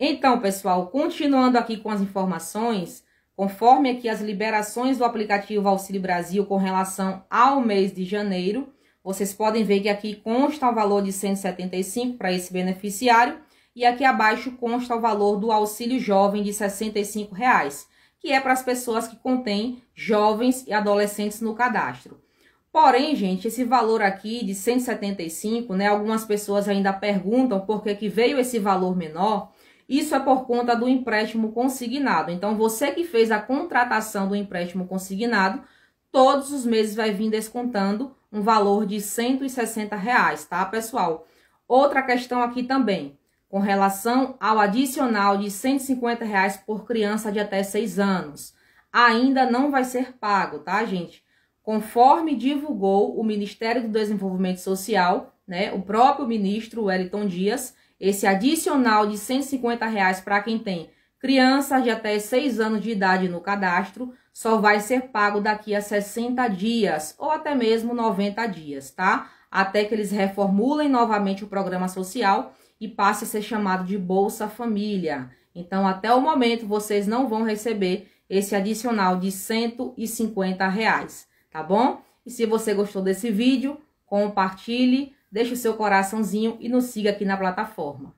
Então, pessoal, continuando aqui com as informações, conforme aqui as liberações do aplicativo Auxílio Brasil com relação ao mês de janeiro, vocês podem ver que aqui consta o valor de 175 para esse beneficiário e aqui abaixo consta o valor do auxílio jovem de 65 reais, que é para as pessoas que contêm jovens e adolescentes no cadastro. Porém, gente, esse valor aqui de 175, né, algumas pessoas ainda perguntam por que, que veio esse valor menor, isso é por conta do empréstimo consignado. Então, você que fez a contratação do empréstimo consignado, todos os meses vai vir descontando um valor de 160 reais, tá, pessoal? Outra questão aqui também, com relação ao adicional de 150 reais por criança de até 6 anos. Ainda não vai ser pago, tá, gente? Conforme divulgou o Ministério do Desenvolvimento Social, né, o próprio ministro Wellington Dias, esse adicional de R$ 150 reais para quem tem crianças de até 6 anos de idade no cadastro só vai ser pago daqui a 60 dias ou até mesmo 90 dias, tá? Até que eles reformulem novamente o programa social e passe a ser chamado de Bolsa Família. Então, até o momento, vocês não vão receber esse adicional de 150 reais, tá bom? E se você gostou desse vídeo, compartilhe, deixe o seu coraçãozinho e nos siga aqui na plataforma.